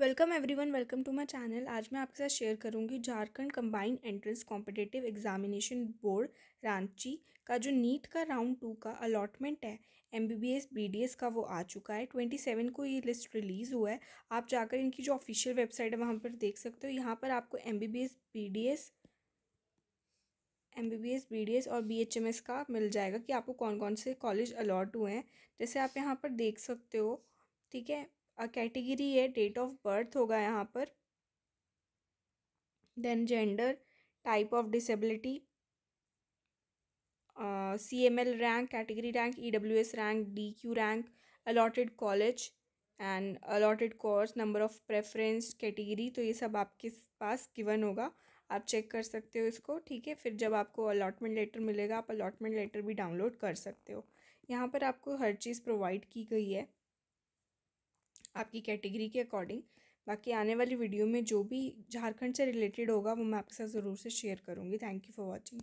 welcome everyone welcome to my channel आज मैं आपके साथ शेयर करूंगी Jharkhand combined entrance competitive examination board Ranchi का जो नीट का राउंड टू का अलॉटमेंट है M B B S B D S का वो आ चुका है ट्वेंटी सेवन को ये लिस्ट रिलीज़ हुआ है आप जाकर इनकी जो ऑफिशियल वेबसाइट है वहाँ पर देख सकते हो यहाँ पर आपको M B B S B D S M B B S B D S और बी एच एम एस का मिल जाएगा कि आपको कौन कौन से कॉलेज अलॉट हुए हैं जैसे आप यहाँ पर देख सकते हो ठीक है कैटेगरी है डेट ऑफ बर्थ होगा यहाँ पर then gender type of disability C M L rank category rank E W S rank D Q rank allotted college and allotted course number of preference category तो ये सब आपके पास given होगा आप check कर सकते हो इसको ठीक है फिर जब आपको अलॉटमेंट लेटर मिलेगा आप अलॉटमेंट लेटर भी डाउनलोड कर सकते हो यहाँ पर आपको हर चीज़ प्रोवाइड की गई है आपकी कैटेगरी के अकॉर्डिंग बाकी आने वाली वीडियो में जो भी झारखंड से रिलेटेड होगा वो मैं आपके साथ ज़रूर से शेयर करूँगी थैंक यू फॉर वॉचिंग